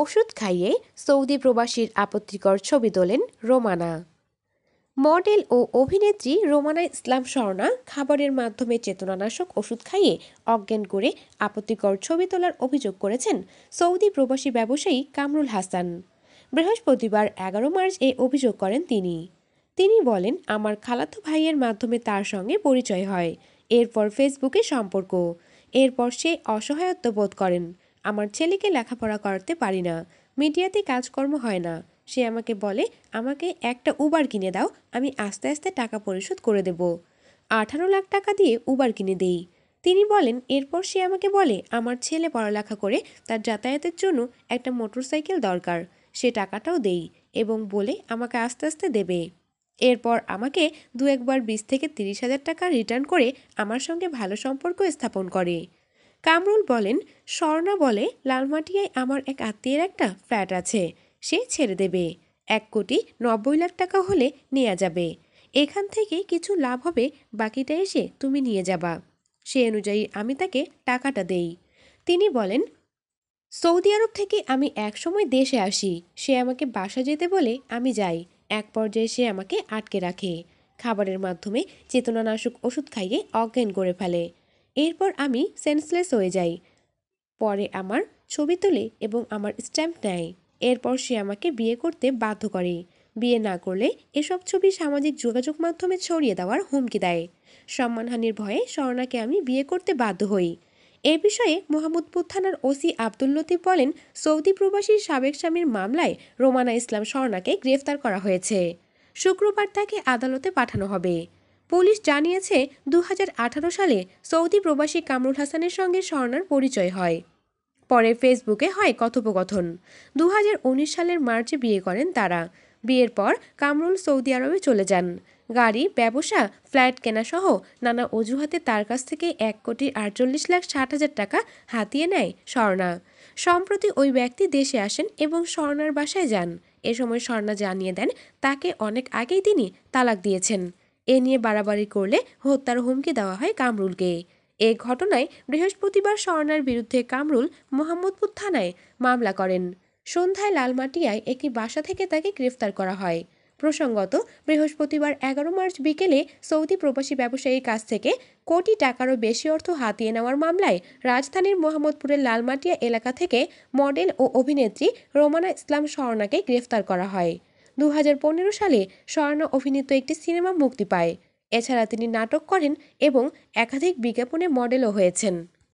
ওষুধ খাইয়ে সৌদি প্রবাসীর আপত্তিকর ছবি তোলেন রোমানা মডেল ও অভিনেত্রী রোমানা ইসলাম স্বর্ণা খাবারের মাধ্যমে চেতনানাশক ওষুধ খাইয়ে অজ্ঞান করে আপত্তিকর ছবি তোলার অভিযোগ করেছেন সৌদি প্রবাসী ব্যবসায়ী কামরুল হাসান বৃহস্পতিবার এগারো মার্চ এ অভিযোগ করেন তিনি তিনি বলেন আমার খালাতো ভাইয়ের মাধ্যমে তার সঙ্গে পরিচয় হয় এরপর ফেসবুকে সম্পর্ক এরপর সে অসহায়ত্ব বোধ করেন আমার ছেলেকে লেখাপড়া করাতে পারি না মিডিয়াতে কাজকর্ম হয় না সে আমাকে বলে আমাকে একটা উবার কিনে দাও আমি আস্তে আস্তে টাকা পরিশোধ করে দেব আঠারো লাখ টাকা দিয়ে উবার কিনে দেই তিনি বলেন এরপর সে আমাকে বলে আমার ছেলে পড়ালেখা করে তার যাতায়াতের জন্য একটা মোটরসাইকেল দরকার সে টাকাটাও দেই এবং বলে আমাকে আস্তে আস্তে দেবে এরপর আমাকে দু একবার বিশ থেকে তিরিশ হাজার টাকা রিটার্ন করে আমার সঙ্গে ভালো সম্পর্ক স্থাপন করে কামরুল বলেন স্বর্ণা বলে লালমাটিয়ায় আমার এক আত্মীয়ের একটা ফ্ল্যাট আছে সে ছেড়ে দেবে এক কোটি নব্বই লাখ টাকা হলে নেওয়া যাবে এখান থেকে কিছু লাভ হবে বাকিটা এসে তুমি নিয়ে যাবা সে অনুযায়ী আমি তাকে টাকাটা দেই তিনি বলেন সৌদি আরব থেকে আমি একসময় দেশে আসি সে আমাকে বাসা যেতে বলে আমি যাই এক পর্যায়ে সে আমাকে আটকে রাখে খাবারের মাধ্যমে চেতনানাশক ওষুধ খাইয়ে অজ্ঞান করে ফেলে এরপর আমি সেন্সলেস হয়ে যাই পরে আমার ছবি তোলে এবং আমার স্ট্যাম্প নেয় এরপর সে আমাকে বিয়ে করতে বাধ্য করে বিয়ে না করলে এসব ছবি সামাজিক যোগাযোগ মাধ্যমে ছড়িয়ে দেওয়ার হুমকি দেয় সম্মানহানির ভয়ে স্বর্ণাকে আমি বিয়ে করতে বাধ্য হই এ বিষয়ে মোহাম্মদপুর থানার ওসি আব্দুল লতিফ বলেন সৌদি প্রবাসীর সাবেক স্বামীর মামলায় রোমানা ইসলাম স্বর্ণাকে গ্রেফতার করা হয়েছে শুক্রবার তাকে আদালতে পাঠানো হবে পুলিশ জানিয়েছে দু সালে সৌদি প্রবাসী কামরুল হাসানের সঙ্গে স্বর্ণার পরিচয় হয় পরে ফেসবুকে হয় কথোপকথন দু সালের মার্চে বিয়ে করেন তারা বিয়ের পর কামরুল সৌদি আরবে চলে যান গাড়ি ব্যবসা ফ্ল্যাট কেনাসহ নানা অজুহাতে তার কাছ থেকে এক কোটি আটচল্লিশ লাখ ষাট হাজার টাকা হাতিয়ে নেয় স্বর্ণা সম্প্রতি ওই ব্যক্তি দেশে আসেন এবং স্বর্ণার বাসায় যান এ সময় স্বর্ণা জানিয়ে দেন তাকে অনেক আগেই তিনি তালাক দিয়েছেন এ নিয়ে বাড়াবাড়ি করলে হত্যার হুমকি দেওয়া হয় কামরুলকে এ ঘটনায় বৃহস্পতিবার স্বর্ণার বিরুদ্ধে কামরুল মোহাম্মদপুর থানায় মামলা করেন সন্ধ্যায় লালমাটিয়ায় একটি বাসা থেকে তাকে গ্রেফতার করা হয় প্রসঙ্গত বৃহস্পতিবার এগারো মার্চ বিকেলে সৌদি প্রবাসী ব্যবসায়ীর কাছ থেকে কোটি টাকারও বেশি অর্থ হাতিয়ে নেওয়ার মামলায় রাজধানীর মোহাম্মদপুরের লালমাটিয়া এলাকা থেকে মডেল ও অভিনেত্রী রোমানা ইসলাম স্বর্ণাকে গ্রেফতার করা হয় দু সালে স্বর্ণ অভিনীত একটি সিনেমা মুক্তি পায় এছাড়া তিনি নাটক করেন এবং একাধিক বিজ্ঞাপনে মডেলও হয়েছেন